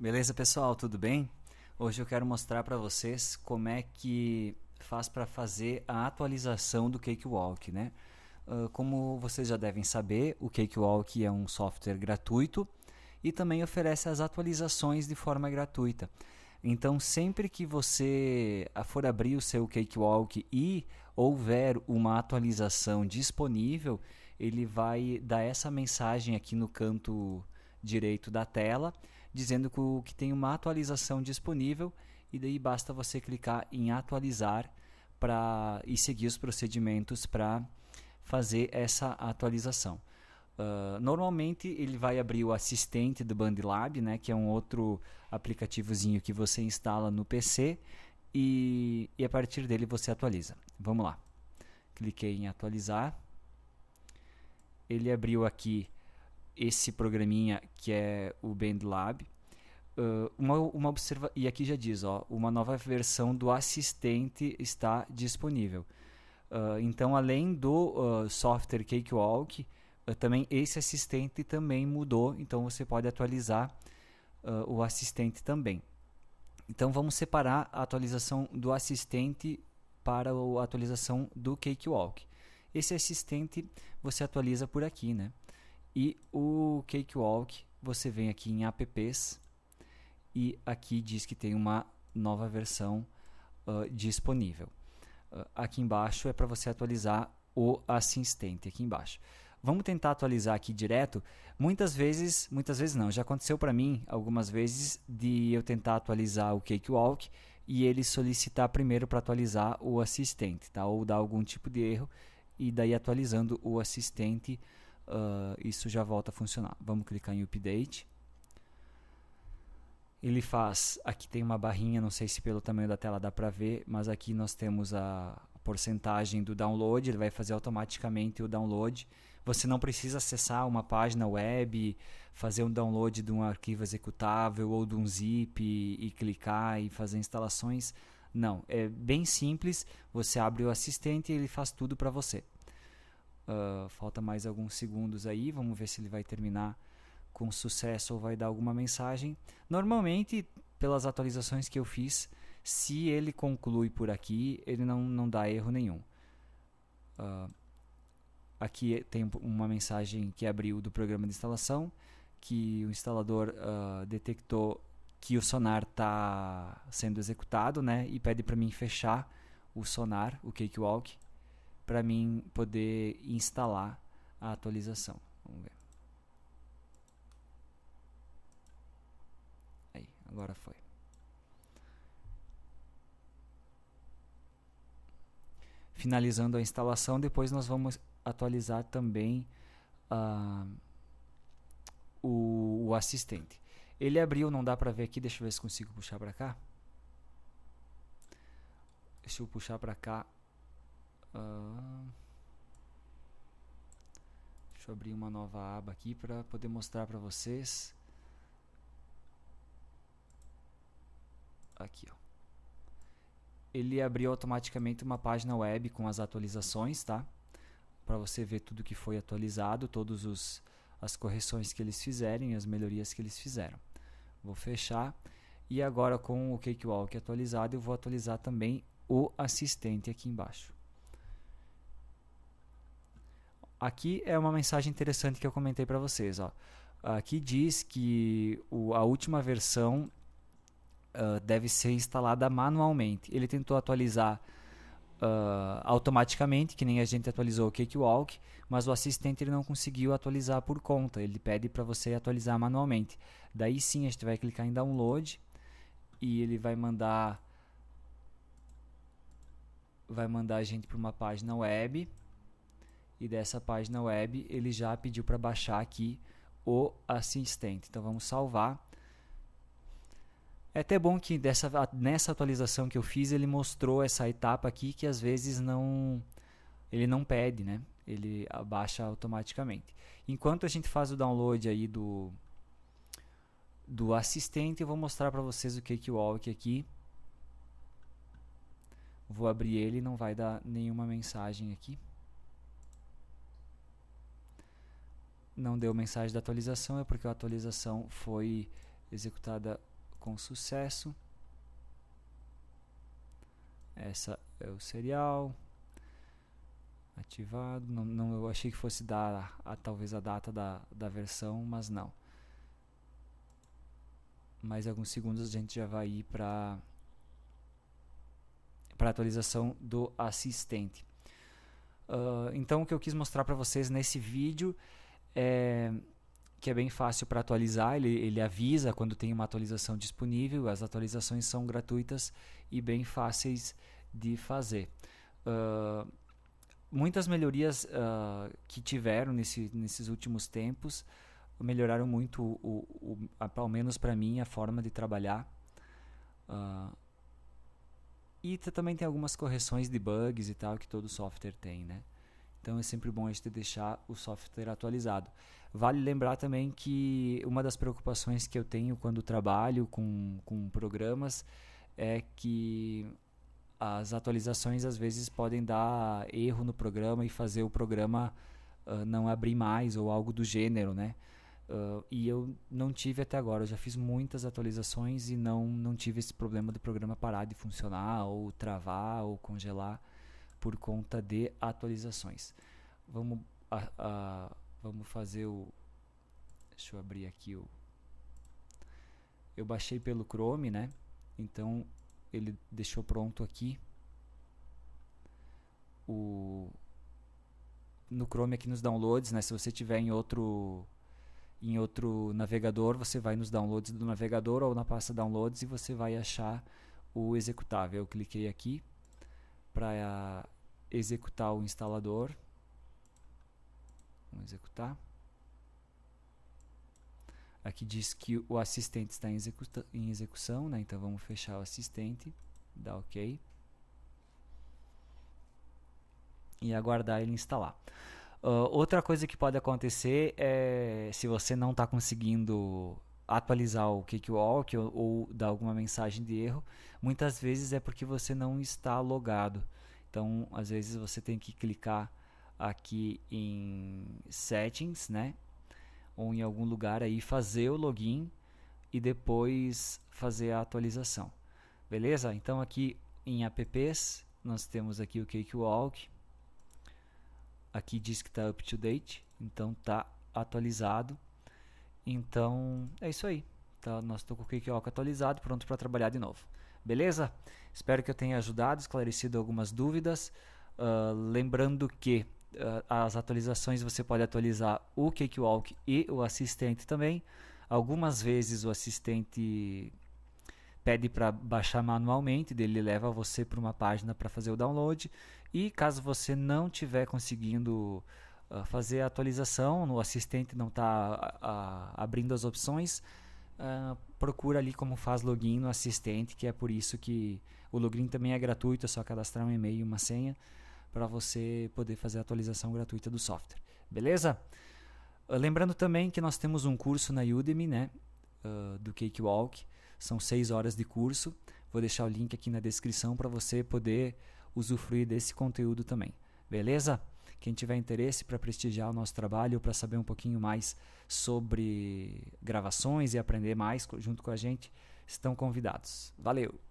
Beleza, pessoal, tudo bem? Hoje eu quero mostrar para vocês como é que faz para fazer a atualização do Cakewalk, né? Uh, como vocês já devem saber, o Cakewalk é um software gratuito e também oferece as atualizações de forma gratuita. Então, sempre que você ah, for abrir o seu Cakewalk e houver uma atualização disponível, ele vai dar essa mensagem aqui no canto direito da tela dizendo que, tem uma atualização disponível e daí basta você clicar em atualizar para e seguir os procedimentos para fazer essa atualização. Uh, normalmente ele vai abrir o assistente do BandLab, né, que é um outro aplicativozinho que você instala no PC e, e a partir dele você atualiza. Vamos lá. Cliquei em atualizar. Ele abriu aqui esse programinha que é o BandLab. Uh, ah, uma, uma observa e aqui já diz, ó, uma nova versão do assistente está disponível. Uh, então, além do uh, software Cakewalk, também esse assistente também mudou, então você pode atualizar o assistente também. Então, vamos separar a atualização do assistente para a atualização do Cakewalk. Esse assistente você atualiza por aqui, né? E o Cakewalk você vem aqui em apps e aqui diz que tem uma nova versão uh, disponível. Uh, aqui embaixo é para você atualizar o assistente aqui embaixo. Vamos tentar atualizar aqui direto. Muitas vezes, muitas vezes não, já aconteceu para mim algumas vezes de eu tentar atualizar o Cakewalk e ele solicitar primeiro para atualizar o assistente, tá? Ou dar algum tipo de erro e daí atualizando o assistente uh, isso já volta a funcionar. Vamos clicar em Update. Ele faz, aqui tem uma barrinha, não sei se pelo tamanho da tela dá para ver, mas aqui nós temos a porcentagem do download, ele vai fazer automaticamente o download. Você não precisa acessar uma página web, fazer um download de um arquivo executável ou de um zip e, e clicar e fazer instalações. Não, é bem simples. Você abre o assistente e ele faz tudo para você. Uh, falta mais alguns segundos aí, vamos ver se ele vai terminar com sucesso ou vai dar alguma mensagem. Normalmente, pelas atualizações que eu fiz, se ele conclui por aqui, ele não, não dá erro nenhum. Uh, aqui tem uma mensagem que abriu do programa de instalação, que o instalador uh, detectou que o sonar está sendo executado, né? E pede para mim fechar o sonar, o cakewalk, para mim poder instalar a atualização. Vamos ver. Aí, agora foi. Finalizando a instalação, depois nós vamos atualizar também uh, o, o assistente. Ele abriu, não dá para ver aqui, deixa eu ver se consigo puxar para cá. Deixa eu puxar para cá ah. deixa eu abrir uma nova aba aqui para poder mostrar para vocês. Aqui, ó. Ele abriu automaticamente uma página web com as atualizações, tá? Para você ver tudo que foi atualizado, todos os as correções que eles fizerem, as melhorias que eles fizeram. Vou fechar e agora com o Cakewalk atualizado eu vou atualizar também o assistente aqui embaixo. Aqui é uma mensagem interessante que eu comentei para vocês. Ó. Aqui diz que o, a última versão uh, deve ser instalada manualmente. Ele tentou atualizar uh, automaticamente, que nem a gente atualizou o Cakewalk, mas o assistente ele não conseguiu atualizar por conta. Ele pede para você atualizar manualmente. Daí sim a gente vai clicar em download e ele vai mandar vai mandar a gente para uma página web e dessa página web ele já pediu para baixar aqui o assistente. Então vamos salvar. É até bom que dessa, nessa atualização que eu fiz ele mostrou essa etapa aqui que às vezes não ele não pede, né? Ele abaixa automaticamente. Enquanto a gente faz o download aí do do assistente, eu vou mostrar para vocês o Cakewalk aqui vou abrir ele não vai dar nenhuma mensagem aqui não deu mensagem da atualização é porque a atualização foi executada com sucesso. Essa é o serial ativado. Não, não eu achei que fosse dar a, a, talvez a data da, da versão, mas não. Mais alguns segundos a gente já vai ir para para atualização do assistente. Uh, então o que eu quis mostrar para vocês nesse vídeo é, que é bem fácil para atualizar, ele, ele avisa quando tem uma atualização disponível, as atualizações são gratuitas e bem fáceis de fazer. Uh, muitas melhorias uh, que tiveram nesse, nesses últimos tempos melhoraram muito, o, o, o ao menos para mim, a forma de trabalhar. Uh, e também tem algumas correções de bugs e tal que todo software tem, né? Então é sempre bom a gente deixar o software atualizado. Vale lembrar também que uma das preocupações que eu tenho quando trabalho com, com programas é que as atualizações às vezes podem dar erro no programa e fazer o programa uh, não abrir mais ou algo do gênero, né? Uh, e eu não tive até agora, eu já fiz muitas atualizações e não, não tive esse problema do programa parar de funcionar ou travar ou congelar por conta de atualizações. Vamos, a, a, vamos fazer o. Deixa eu abrir aqui o. Eu baixei pelo Chrome, né? Então ele deixou pronto aqui o no Chrome aqui nos downloads, né? Se você tiver em outro em outro navegador, você vai nos downloads do navegador ou na pasta downloads e você vai achar o executável. Eu cliquei aqui para executar o instalador. Vamos executar. Aqui diz que o assistente está em, executa, em execução, né? então vamos fechar o assistente, dar OK. E aguardar ele instalar. Uh, outra coisa que pode acontecer é se você não está conseguindo atualizar o cakewalk ou, ou dar alguma mensagem de erro, muitas vezes é porque você não está logado. Então, às vezes você tem que clicar aqui em settings, né? Ou em algum lugar aí fazer o login e depois fazer a atualização. Beleza? Então aqui em apps, nós temos aqui o Cakewalk. Aqui diz que está up to date, então está atualizado. Então, é isso aí. Tá, nós estou com o QuickOK atualizado, pronto para trabalhar de novo. Beleza? Espero que eu tenha ajudado, esclarecido algumas dúvidas. Uh, lembrando que uh, as atualizações você pode atualizar o Cakewalk e o assistente também. Algumas vezes o assistente pede para baixar manualmente, ele leva você para uma página para fazer o download. E caso você não estiver conseguindo fazer a atualização, o assistente não está abrindo as opções, uh, procura ali como faz login no assistente, que é por isso que o login também é gratuito, é só cadastrar um e-mail e uma senha para você poder fazer a atualização gratuita do software. Beleza? Ah, lembrando também que nós temos um curso na Udemy, né? Uh, do Cakewalk. São seis horas de curso. Vou deixar o link aqui na descrição para você poder usufruir desse conteúdo também. Beleza? Quem tiver interesse para prestigiar o nosso trabalho, para saber um pouquinho mais sobre gravações e aprender mais junto com a gente, estão convidados. Valeu!